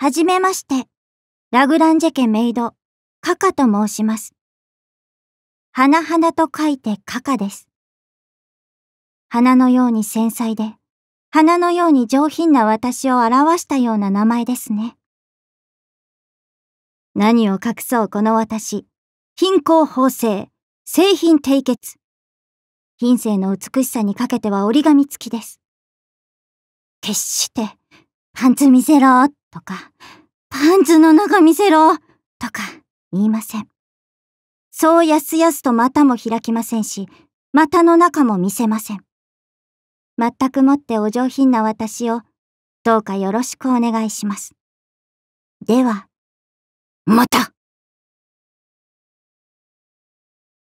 はじめまして、ラグランジェ家メイド、カカと申します。花々と書いてカカです。花のように繊細で、花のように上品な私を表したような名前ですね。何を隠そうこの私、貧困法制、製品締結。品性の美しさにかけては折り紙付きです。決して、パンツ見せろとか、ンツの中見せろとか言いません。そうやすやすと股も開きませんし、股の中も見せません。全くもってお上品な私を、どうかよろしくお願いします。では、また